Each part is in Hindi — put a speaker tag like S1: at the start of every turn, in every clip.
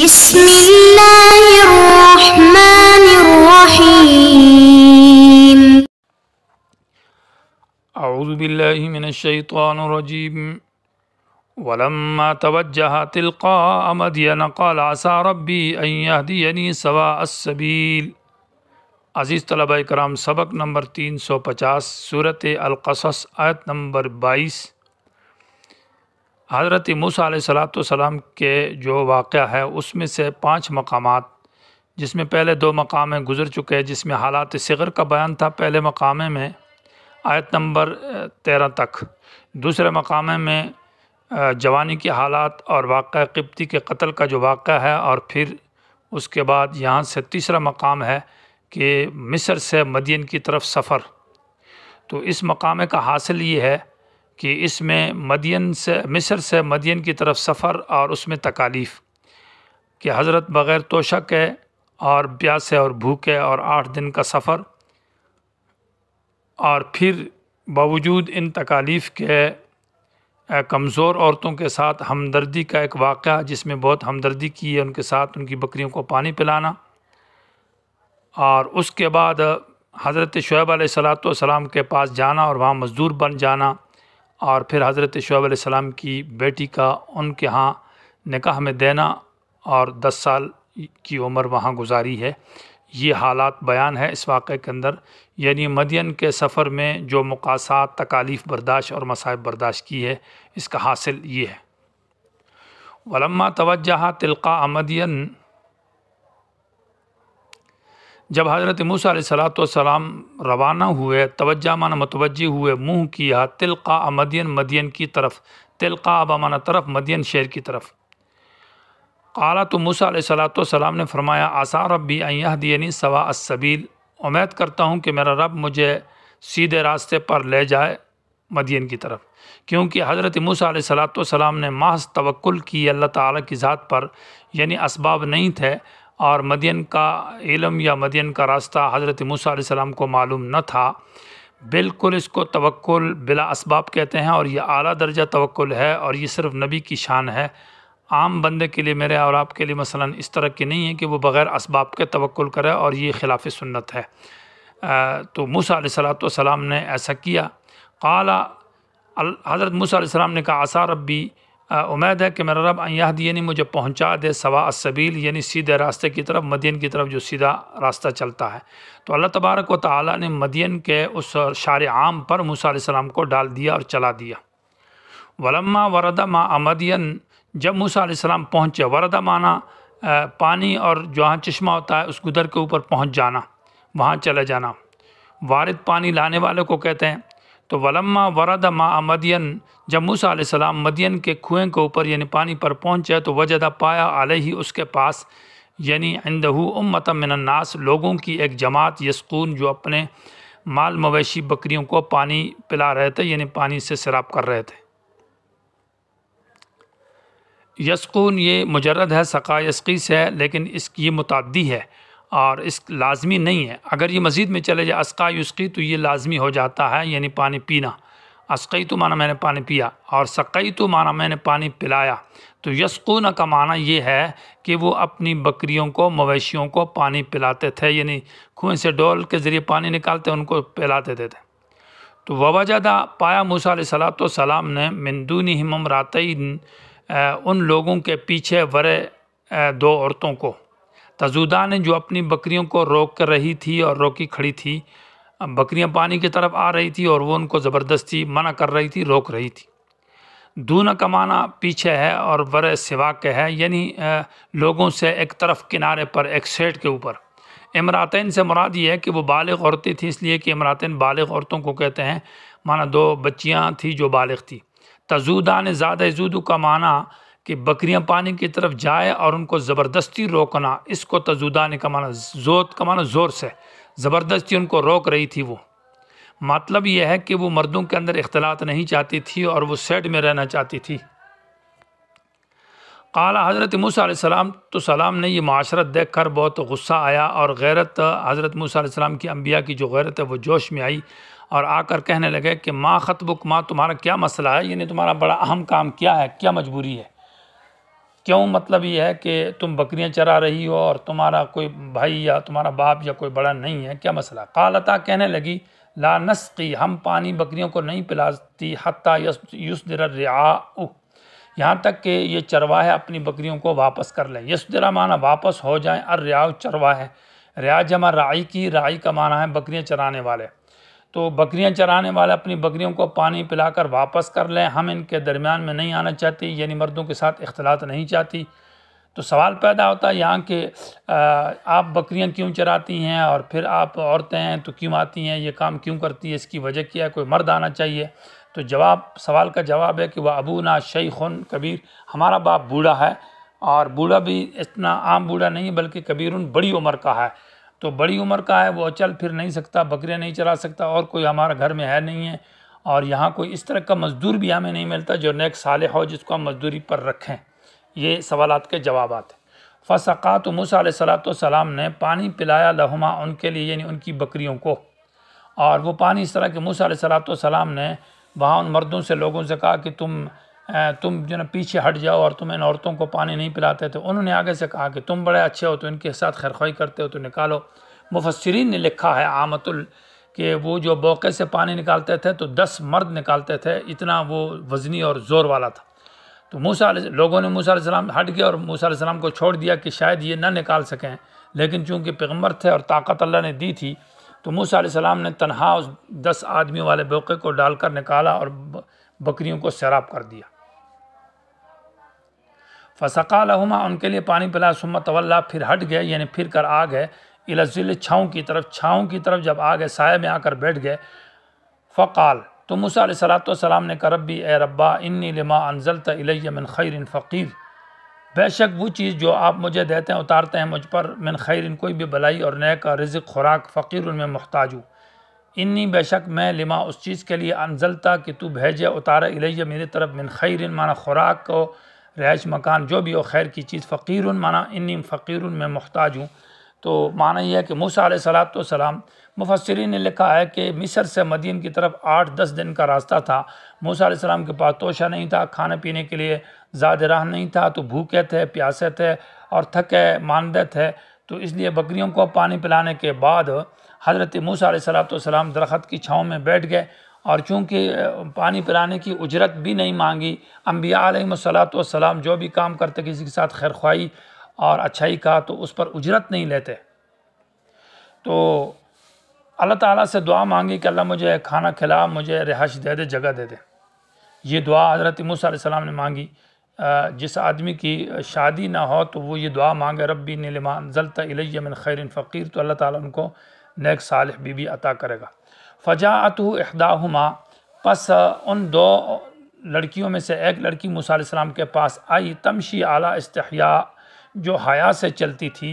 S1: بسم الله الرحمن الرحيم أعوذ بالله من الشيطان الرجيم ولما توجه تلقاء مدين قال عسى ربي أن يهديني سواء السبيل عزيز طلباء کرام سبق نمبر 350 سورة القصص آیت نمبر 22 हज़रत मूसा सलाम के जो वाक़ है उसमें से पाँच मकाम जिसमें पहले दो मकाम गुज़र चुके हैं जिसमें हालात सिगर का बयान था पहले मकाम में आयत नंबर तेरह तक दूसरे मकाम में जवानी के हालात और वाक़ कब्ती के कत्ल का जो वाक़ है और फिर उसके बाद यहाँ से तीसरा मकाम है कि मिस्र से मदीन की तरफ सफ़र तो इस मकाम का हासिल ये है कि इसमें मदियन से मिस्र से मदियन की तरफ सफ़र और उसमें तकालीफ़ कि हज़रत बग़ैर तोशक है और प्यासे और भूखे और आठ दिन का सफ़र और फिर बावजूद इन तकालीफ़ के कमज़ोर औरतों के साथ हमदर्दी का एक वाक़ जिसमें बहुत हमदर्दी की है उनके साथ उनकी बकरियों को पानी पिलाना और उसके बाद हज़रत शुएब सलाम के पास जाना और वहाँ मज़दूर बन जाना और फिर हज़रत शुब सलाम की बेटी का उनके यहाँ निकाह में देना और दस साल की उम्र वहाँ गुजारी है ये हालात बयान है इस वाक़े के अंदर यानी मदियन के सफ़र में जो मकासात तकालीफ़ बर्दाश्त और मसाइब बर्दाश्त की है इसका हासिल ये है वलम्मा तोजह तिलका मदियन जब हज़रत मूसा सलातम रवाना हुए तोज्जा माना मतवजी हुए मुँह किया तिलका मदियन मदियन की तरफ तिलका माना तरफ मदियन शेर की तरफ काला तो मूसा सलाम ने फरमाया आसा रबी अयहदीनी सवा असबील उम्मीद करता हूँ कि मेरा रब मुझे सीधे रास्ते पर ले जाए मदियन की तरफ क्योंकि हज़रत मूसा सलाम ने महज तवक्ल की अल्लाह ताली की ज़ात पर यानी इसबाब नहीं थे और मदियन का इलम या मदियन का रास्ता हज़रत मूसा सलाम को मालूम न था बिल्कुल इसको तवक्ल बिला इसबाब कहते हैं और ये आला दर्जा तवक्ल है और ये सिर्फ नबी की शान है आम बंदे के लिए मेरे और आपके लिए मसला इस तरह की नहीं है कि वो बग़ैर इसबाब के तवक्ल करे और ये खिलाफ सुन्नत है आ, तो मूसा सलाम ने ऐसा किया काला हज़रत मूसा ने कहा आसा रबी उम्मीद है कि मेरा रब यहाँ यानी मुझे पहुँचा दे सवा सबील यानी सीधे रास्ते की तरफ मदियन की तरफ जो सीधा रास्ता चलता है तो अल्लाह तबारक व ताली ने मदियन के उस शार आम पर मूसा सलाम को डाल दिया और चला दिया वलम्मा वरदा माँ अमदियन जब मूसा सलाम पहुँचे वरदा माना पानी और जहाँ चश्मा होता है उस गुदर के ऊपर पहुँच जाना वहाँ चले जाना वारद पानी लाने वाले को कहते हैं तो वलम्मा वरद माँ मदियन जब मूसा सलाम मदियन के कुएँ के ऊपर यानी पानी पर पहुँचे तो वजदा पाया ही उसके पास यानी इंदहू उम्मत मिनन्नास लोगों की एक जमात यस्कून जो अपने माल मवेशी बकरियों को पानी पिला रहे थे यानी पानी से शराब कर रहे थे यस्कून ये मुजरद है सका यस्की से लेकिन इसकी ये है और इस लाजमी नहीं है अगर ये मज़ीद में चले जाए असका युस्की तो ये लाजमी हो जाता है यानी पानी पीना असकई तो माना मैंने पानी पिया और सकई तो माना मैंने पानी पिलाया तो यस्कून का माना ये है कि वो अपनी बकरियों को मवेशियों को पानी पिलाते थे यानी कुएँ से डोल के ज़रिए पानी निकालते उनको पिलाते देते तो ववाजदा पाया मूसा सलात सलाम ने मंदूनी हिम रातई उन लोगों के पीछे वरे दो औरतों को तजुदा ने जो अपनी बकरियों को रोक कर रही थी और रोकी खड़ी थी बकरियां पानी की तरफ आ रही थी और वो उनको ज़बरदस्ती मना कर रही थी रोक रही थी दूना कमाना पीछे है और वर सिवा के है यानी लोगों से एक तरफ किनारे पर एक सेट के ऊपर इमरातन से मुराद ये है कि वो बालग औरतें थी इसलिए कि इमरातन बालग औरतों को कहते हैं माना दो बच्चियाँ थी जो बालग थी तजुदा ने ज़्यादा जुदू का माना कि बकरियां पानी की तरफ जाए और उनको ज़बरदस्ती रोकना इसको तजुदाने तो का माना जोत का माना ज़ोर से ज़बरदस्ती उनको रोक रही थी वो मतलब यह है कि वो मर्दों के अंदर इख्तलात नहीं चाहती थी और वो सेट में रहना चाहती थी काला हज़रत मूसम तो सलाम ने यह माशरत देख कर बहुत गुस्सा आया और गैरत हज़रत सलाम की अम्बिया की जो गैरत है वो जोश में आई और आकर कहने लगे कि माँ ख़तबुक माँ तुम्हारा क्या मसला है यानी तुम्हारा बड़ा अहम काम क्या है क्या मजबूरी है क्यों मतलब ये है कि तुम बकरियां चरा रही हो और तुम्हारा कोई भाई या तुम्हारा बाप या कोई बड़ा नहीं है क्या मसला कालता कहने लगी ला नस्की हम पानी बकरियों को नहीं पिलाती हती युसदर रिया यहाँ तक कि ये चरवाहे अपनी बकरियों को वापस कर लें यसदरा माना वापस हो अर रिया चरवा चरवाहे रिया जमा राई की राई का माना है बकरियाँ चराने वाले तो बकरियां चराने वाले अपनी बकरियों को पानी पिलाकर वापस कर लें हम इनके दरमियान में नहीं आना चाहते यानी मर्दों के साथ इख्तलात नहीं चाहती तो सवाल पैदा होता है यहाँ के आप बकरियाँ क्यों चराती हैं और फिर आप औरतें हैं तो क्यों आती हैं ये काम क्यों करती है इसकी वजह क्या है कोई मर्द आना चाहिए तो जवाब सवाल का जवाब है कि वह अबू ना शैखन कबीर हमारा बाप बूढ़ा है और बूढ़ा भी इतना आम बूढ़ा नहीं बल्कि कबीर उन बड़ी उम्र का है तो बड़ी उम्र का है वो चल फिर नहीं सकता बकरियाँ नहीं चला सकता और कोई हमारा घर में है नहीं है और यहाँ कोई इस तरह का मज़दूर भी हमें नहीं मिलता जो नेक साल हो जिसको हम मज़दूरी पर रखें ये सवाल के जवाब हैं फ़सक़ात मूसा सलाम ने पानी पिलाया लहुमा उनके लिए यानी उनकी बकरियों को और वो पानी इस तरह के मूसा सलाम ने वहाँ उन मर्दों से लोगों से कहा कि तुम तुम जो ना पीछे हट जाओ और तुम इन औरतों को पानी नहीं पिलाते तो उन्होंने आगे से कहा कि तुम बड़े अच्छे हो तो इनके साथ खोई करते हो तो निकालो मुफसरीन ने लिखा है आमतुल कि वो जो बौके से पानी निकालते थे तो दस मर्द निकालते थे इतना वो वजनी और ज़ोर वाला था तो मूसा लोगों ने मूसा सलाम हट गया और मूसा सलाम को छोड़ दिया कि शायद ये ना निकाल सकें लेकिन चूंकि पैगम्बर थे और ताकत अल्लाह ने दी थी तो मूसा सलाम ने तनहा उस दस आदमी वाले बौके को डालकर निकाला और बकरियों को सैराब कर दिया फसका लहुमा उनके लिए पानी पिलाया सुम्मा तवल्ला फिर हट गए यानी फिर कर आ गए इलाजिल छाँव की तरफ छाँव की तरफ जब आ गए साय में आकर बैठ गए फ़काल तो मूसा सलाम ने कहा रब्बी ए रब्बा इन्नी लिमा अनजलत इलैया मिन खैर फ़कीर बेशक वो चीज़ जो आप मुझे देते हैं उतारते हैं मुझ पर मिन खैर कोई भी भलाई और नए का रिज़ खुराक फ़कीर उनमें मुहताज हूँ इन्नी बेशक मैं लिमा उस चीज़ के लिए अनजलता कि तू भेजे उतारे इलैया मेरी तरफ मिन खैर माना खुराक को रहायश मकान जो भी हो खैर की चीज़ फ़कीर माना इन फ़कीर मैं मुहताज हूँ तो माना यह है कि मूसा सलात सलाम मुफसरी ने लिखा है कि मिस्र से मदीन की तरफ आठ दस दिन का रास्ता था मूसा सलाम के पास तोशा नहीं था खाने पीने के लिए ज़्यादा राह नहीं था तो भूखे थे प्यासे थे और थके मानदे थे तो इसलिए बकरियों को पानी पिलाने के बाद हज़रत मूसा सलाम दरख्त की छाँव में बैठ गए और चूँकि पानी पिलाने की उजरत भी नहीं मांगी अम्बिया सलात जो भी काम करते किसी के साथ खैर ख्वाही और अच्छाई का तो उस पर उजरत नहीं लेते तो अल्लाह ताला से दुआ मांगी कि अल्लाह मुझे खाना खिला मुझे रिहाइश दे दे जगह दे दे ये दुआ हज़रत मूसम ने मांगी जिस आदमी की शादी ना हो तो वो ये दुआ मांगे रबी नीलमान जलता इलैमिन ख़ैरिन फ़कीर तो अल्लाह ताला उनको नेक साल बीबी अता करेगा फ़जात अहदाहुमा पस उन दो लड़कियों में से एक लड़की मूसम के पास आई तमशी आला इस्तिया जो हया से चलती थी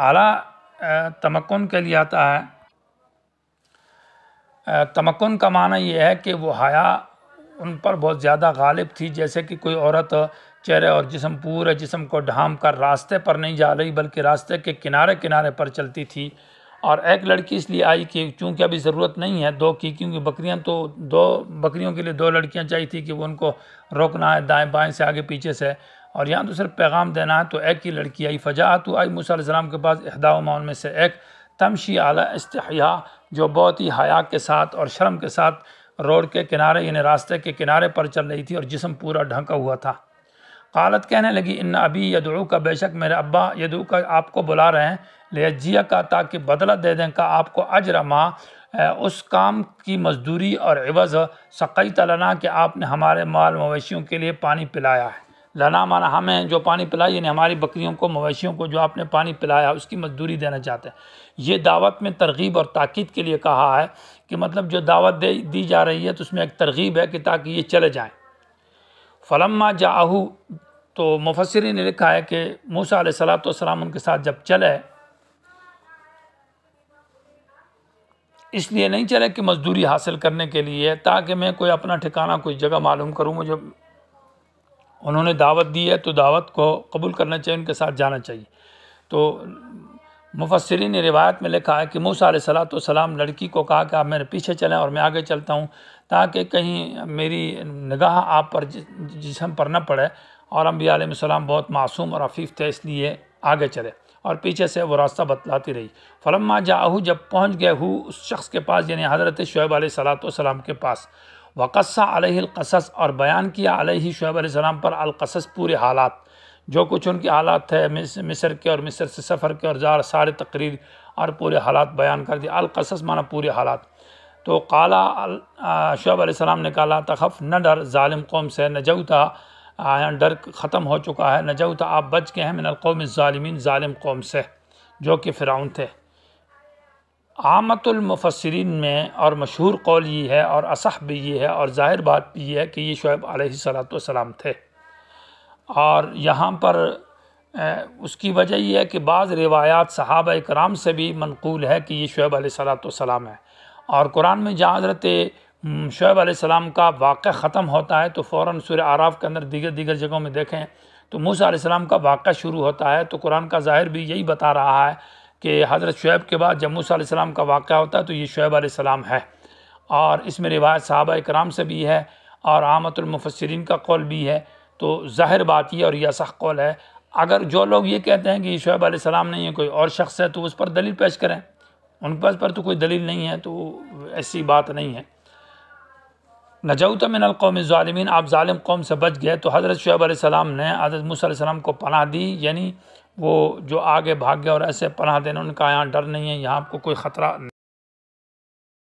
S1: आला तमक्न के लिए आता है तमकुन का माना यह है कि वो हया उन पर बहुत ज़्यादा गालिब थी जैसे कि कोई औरत चेहरे और जिसम पूरे जिसम को ढाम कर रास्ते पर नहीं जा रही बल्कि रास्ते के किनारे किनारे पर चलती थी और एक लड़की इसलिए आई कि चूँकि अभी ज़रूरत नहीं है दो की क्योंकि बकरियां तो दो बकरियों के लिए दो लड़कियां चाहिए थी कि वो उनको रोकना है दाएं बाएं से आगे पीछे से और यहाँ तो सिर्फ पैगाम देना है तो एक ही लड़की आई फ़जा तो आई मूसम के पास अहदामा उनमें से एक तमशी आला इस्तिया जो बहुत ही हया के साथ और शर्म के साथ रोड के किनारे यानी रास्ते के किनारे पर चल रही थी और जिसम पूरा ढंका हुआ था कालत कहने लगी इन अभी यदू का बेशक मेरे अब्बा यदू का आपको बुला रहे हैं लेजिया का ताकि बदला दे दें का आपको अजर माँ उस काम की मजदूरी और एवज़ सकई तलना कि आपने हमारे माल मवेशियों के लिए पानी पिलाया है लना माना हमें जो पानी पिलाई यानी हमारी बकरियों को मवेशियों को जो आपने पानी पिलाया उसकी मजदूरी देना चाहते हैं ये दावत में तरगीब और ताक़द के लिए कहा है कि मतलब जो दावत दे दी जा रही है तो उसमें एक तरगीब है कि ताकि ये चले जाएँ फ़लम्मा जाहू तो मुफसरी ने लिखा है कि मूसा सलाम उनके साथ जब चले इसलिए नहीं चले कि मजदूरी हासिल करने के लिए ताकि मैं कोई अपना ठिकाना कोई जगह मालूम करूं मुझे उन्होंने दावत दी है तो दावत को कबूल करना चाहिए उनके साथ जाना चाहिए तो मुफसरी ने रिवायत में लिखा है कि मूसा सलाम लड़की को कहा कि आप मेरे पीछे चलें और मैं आगे चलता हूँ ताकि कहीं मेरी निगाह आप पर जिसम पर न पड़े और सलाम बहुत मासूम और आफीफ थे इसलिए आगे चले और पीछे से वो रास्ता बतलाती रही फलम्मा जाहू जब पहुँच गए हु उस शख्स के पास यानी हज़रत शुएब सलाम के पास वक़ा अलहलकसस और बयान किया अलही शुयब सलाम पर अलकसस पूरे हालात जो कुछ उनके हालात थे मिस्र के और मिस्र से सफ़र के और जार सारे तकरीर और पूरे हालात बयान कर दिए अलकसस माना पूरे हालात तो काला शुब आसमाम ने कहा तखफ न डर ालिम कौम से नजूता डर ख़त्म हो चुका है नजूता आप बच गए हैं मिनकौम ालमिन ालिम कौम से जो कि फ़िराउन थे आमतुलमफसरीन में और मशहूर कौल ये है और असह भी ये है और ज़ाहिर बात भी ये है कि ये शुब सलाम थे और यहाँ पर उसकी वजह यह है कि बाज़ रिवायात सहाब कराम से भी मनकूल है कि ये शुएब सलाम है और कुरान में जहाँ हज़रत शुब सलाम का वाक़ ख़त्म होता है तो फ़ौर सुर आराफ के अंदर दीगर दीगर जगहों में देखें तो मूसा सलाम का वाक़ शुरू होता है तो कुरान का ज़ाहिर भी यही बता रहा है कि हज़रत शुब के बाद जब मूसा सलाम का वाक़ होता है तो ये शुब सलाम है और इसमें रिवायत साहब कराम से भी है और आमतुलमफसरीन का कौल भी है तो ज़ाहिर बात यह और यह सख कौल है अगर जो लोग ये कहते हैं कि शुएब सलाम नहीं है कोई और शख्स है तो उस पर दलील पेश करें उनके पास पर तो कोई दलील नहीं है तो ऐसी बात नहीं है नजौत मिन कौम आप ालिम कौम से बच गए तो हज़रत शुएब सलाम ने हज़रत मूसम को पनाह दी यानी वो जो आगे भाग गया और ऐसे पनाह देने उनका यहाँ डर नहीं है यहाँ आपको कोई ख़तरा